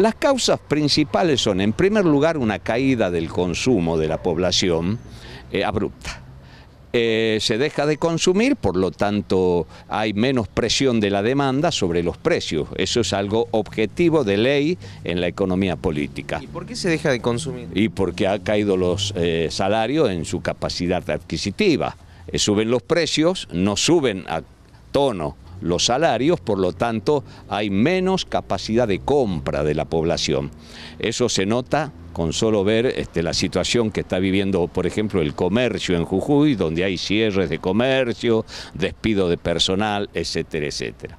Las causas principales son, en primer lugar, una caída del consumo de la población eh, abrupta. Eh, se deja de consumir, por lo tanto hay menos presión de la demanda sobre los precios. Eso es algo objetivo de ley en la economía política. ¿Y por qué se deja de consumir? Y porque ha caído los eh, salarios en su capacidad adquisitiva. suben los precios, no suben a tono los salarios, por lo tanto hay menos capacidad de compra de la población. Eso se nota con solo ver este, la situación que está viviendo, por ejemplo, el comercio en Jujuy, donde hay cierres de comercio, despido de personal, etcétera, etcétera.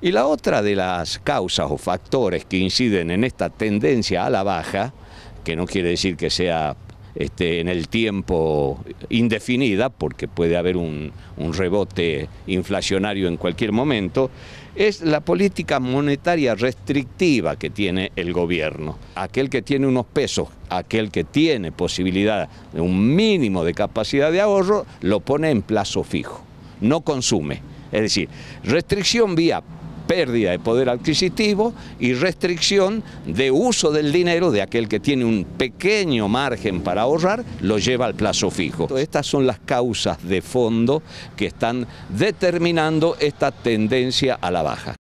Y la otra de las causas o factores que inciden en esta tendencia a la baja, que no quiere decir que sea este, en el tiempo indefinida, porque puede haber un, un rebote inflacionario en cualquier momento, es la política monetaria restrictiva que tiene el gobierno. Aquel que tiene unos pesos, aquel que tiene posibilidad de un mínimo de capacidad de ahorro, lo pone en plazo fijo, no consume. Es decir, restricción vía pérdida de poder adquisitivo y restricción de uso del dinero de aquel que tiene un pequeño margen para ahorrar, lo lleva al plazo fijo. Estas son las causas de fondo que están determinando esta tendencia a la baja.